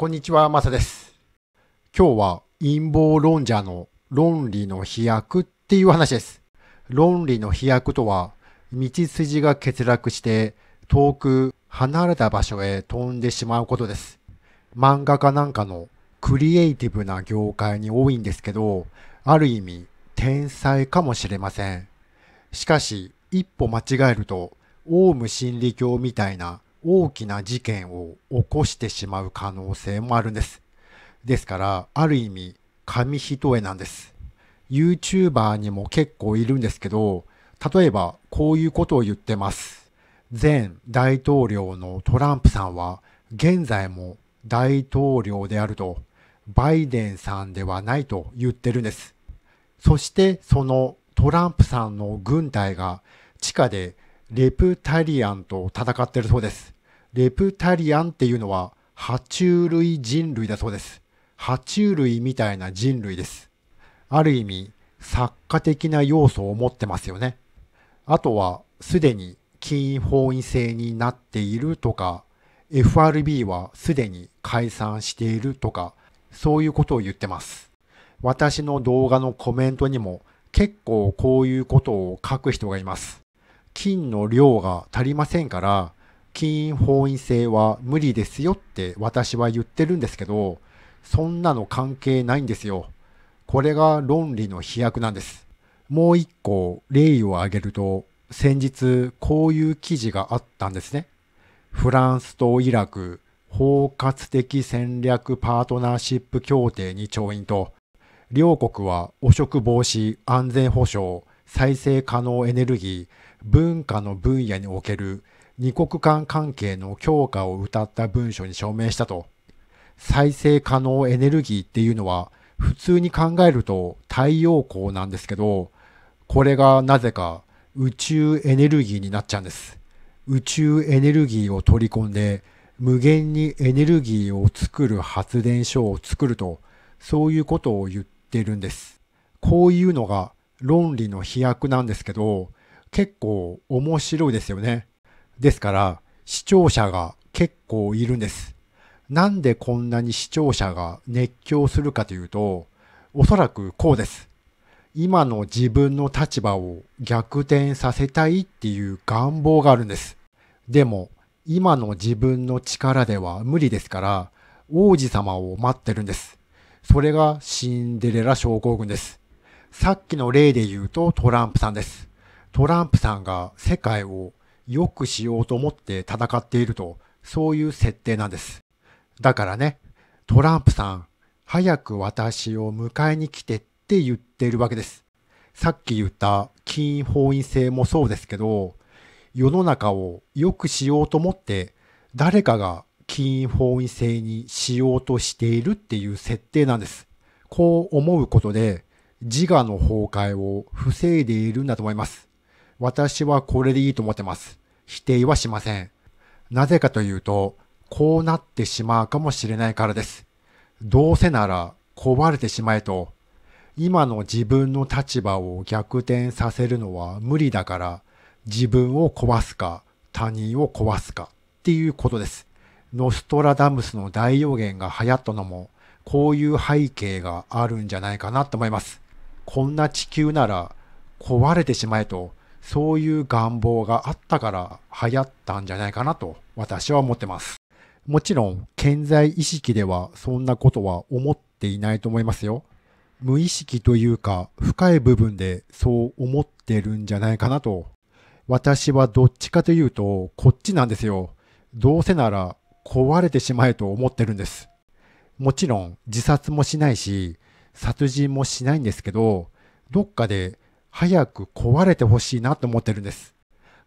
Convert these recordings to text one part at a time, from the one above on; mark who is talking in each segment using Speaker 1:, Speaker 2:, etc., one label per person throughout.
Speaker 1: こんにちは、マサです。今日は陰謀論者の論理の飛躍っていう話です。論理の飛躍とは、道筋が欠落して遠く離れた場所へ飛んでしまうことです。漫画家なんかのクリエイティブな業界に多いんですけど、ある意味天才かもしれません。しかし、一歩間違えると、オウム真理教みたいな大きな事件を起こしてしまう可能性もあるんです。ですから、ある意味、紙一重なんです。YouTuber にも結構いるんですけど、例えばこういうことを言ってます。前大統領のトランプさんは、現在も大統領であると、バイデンさんではないと言ってるんです。そしてそのトランプさんの軍隊が地下でレプタリアンと戦ってるそうです。レプタリアンっていうのは、爬虫類人類だそうです。爬虫類みたいな人類です。ある意味、作家的な要素を持ってますよね。あとは、すでに禁法院制になっているとか、FRB はすでに解散しているとか、そういうことを言ってます。私の動画のコメントにも結構こういうことを書く人がいます。金の量が足りませんから、金因法院制は無理ですよって私は言ってるんですけど、そんなの関係ないんですよ。これが論理の飛躍なんです。もう一個例を挙げると、先日こういう記事があったんですね。フランスとイラク包括的戦略パートナーシップ協定に調印と、両国は汚職防止、安全保障、再生可能エネルギー、文化の分野における二国間関係の強化を謳った文書に証明したと。再生可能エネルギーっていうのは普通に考えると太陽光なんですけど、これがなぜか宇宙エネルギーになっちゃうんです。宇宙エネルギーを取り込んで無限にエネルギーを作る発電所を作ると、そういうことを言ってるんです。こういうのが論理の飛躍なんですけど、結構面白いですよね。ですから視聴者が結構いるんです。なんでこんなに視聴者が熱狂するかというと、おそらくこうです。今の自分の立場を逆転させたいっていう願望があるんです。でも、今の自分の力では無理ですから、王子様を待ってるんです。それがシンデレラ症候群です。さっきの例で言うとトランプさんです。トランプさんが世界を良くしようと思って戦っていると、そういう設定なんです。だからね、トランプさん、早く私を迎えに来てって言ってるわけです。さっき言った金員法院制もそうですけど、世の中を良くしようと思って、誰かが金員法院制にしようとしているっていう設定なんです。こう思うことで、自我の崩壊を防いでいるんだと思います。私はこれでいいと思ってます。否定はしません。なぜかというと、こうなってしまうかもしれないからです。どうせなら壊れてしまえと、今の自分の立場を逆転させるのは無理だから、自分を壊すか、他人を壊すかっていうことです。ノストラダムスの大予言が流行ったのも、こういう背景があるんじゃないかなと思います。こんな地球なら壊れてしまえと、そういう願望があったから流行ったんじゃないかなと私は思ってます。もちろん健在意識ではそんなことは思っていないと思いますよ。無意識というか深い部分でそう思ってるんじゃないかなと。私はどっちかというとこっちなんですよ。どうせなら壊れてしまえと思ってるんです。もちろん自殺もしないし殺人もしないんですけど、どっかで早く壊れてほしいなと思ってるんです。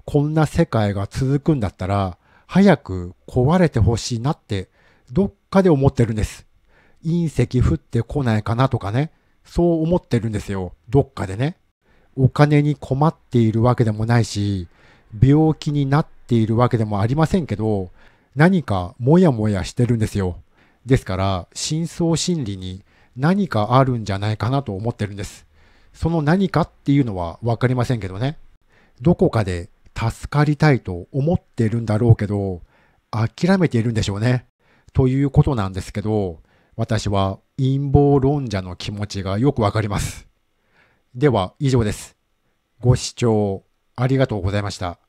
Speaker 1: こんな世界が続くんだったら、早く壊れてほしいなって、どっかで思ってるんです。隕石降ってこないかなとかね、そう思ってるんですよ。どっかでね。お金に困っているわけでもないし、病気になっているわけでもありませんけど、何かモヤモヤしてるんですよ。ですから、真相心理に何かあるんじゃないかなと思ってるんです。その何かっていうのはわかりませんけどね。どこかで助かりたいと思ってるんだろうけど、諦めているんでしょうね。ということなんですけど、私は陰謀論者の気持ちがよくわかります。では以上です。ご視聴ありがとうございました。